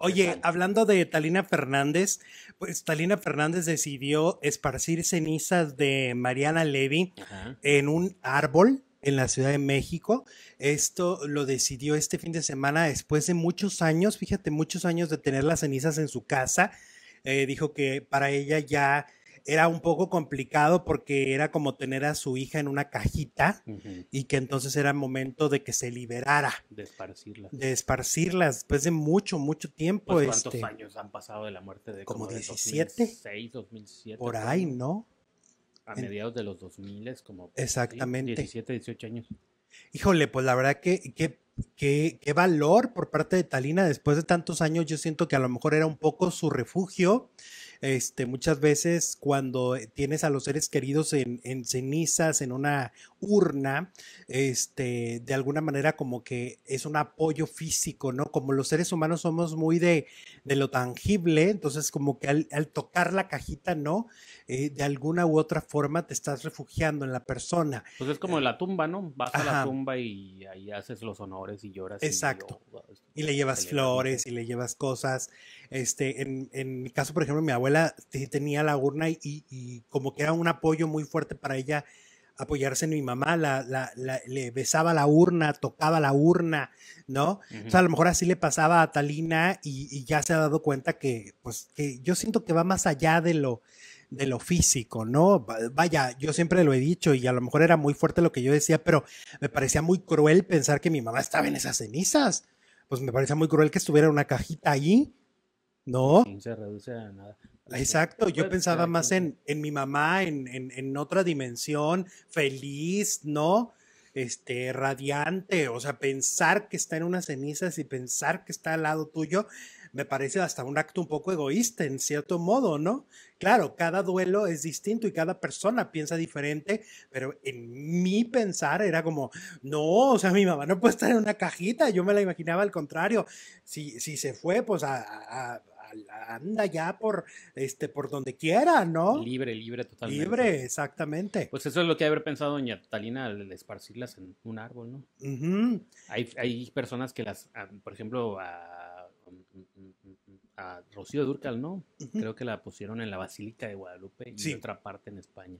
Oye, hablando de Talina Fernández, pues Talina Fernández decidió esparcir cenizas de Mariana Levy en un árbol en la Ciudad de México. Esto lo decidió este fin de semana después de muchos años, fíjate, muchos años de tener las cenizas en su casa. Eh, dijo que para ella ya era un poco complicado porque era como tener a su hija en una cajita y que entonces era momento de que se liberara. De esparcirlas. De esparcirla después de mucho, mucho tiempo. Pues, ¿Cuántos este, años han pasado de la muerte de como, como 17? 2006, 2007. Por ahí, ¿no? A mediados de los 2000 como. Exactamente. 17, 18 años. Híjole, pues la verdad que, Qué, qué, valor por parte de Talina después de tantos años. Yo siento que a lo mejor era un poco su refugio este, muchas veces cuando tienes a los seres queridos en, cenizas, en una urna, este, de alguna manera como que es un apoyo físico, ¿no? Como los seres humanos somos muy de, de lo tangible, entonces como que al, tocar la cajita, ¿no? Eh, de alguna u otra forma te estás refugiando en la persona. Pues es como eh, la tumba, ¿no? Vas a la tumba y ahí haces los honores y lloras. Exacto. Oh, y le llevas flores y le llevas cosas. Este, en, en, mi caso, por ejemplo, mi abuela tenía la urna y, como que era un apoyo muy fuerte para ella apoyarse en mi mamá, la, la, le besaba la urna, tocaba la urna, ¿no? O sea, a lo mejor así le pasaba a Talina y, ya se ha dado cuenta que, pues, que yo siento que va más allá de lo, de lo físico, ¿no? Vaya, yo siempre lo he dicho y a lo mejor era muy fuerte lo que yo decía, pero me parecía muy cruel pensar que mi mamá estaba en esas cenizas pues me parece muy cruel que estuviera una cajita ahí, ¿no? Se reduce a nada. Exacto, yo pues, pensaba más en, en mi mamá, en, en, otra dimensión, feliz, ¿no? este, radiante, o sea, pensar que está en unas cenizas y pensar que está al lado tuyo, me parece hasta un acto un poco egoísta, en cierto modo, ¿no? Claro, cada duelo es distinto y cada persona piensa diferente, pero en mi pensar era como, no, o sea, mi mamá no puede estar en una cajita, yo me la imaginaba al contrario, si, si se fue, pues a, anda ya por, este, por donde quiera, ¿no? Libre, libre totalmente. Libre, exactamente. Pues eso es lo que haber pensado doña Talina al esparcirlas en un árbol, ¿no? hay, hay, personas que las, ah, por ejemplo, a, a Rocío Durcal, ¿no? Creo que la pusieron en la Basílica de Guadalupe y en otra parte en España.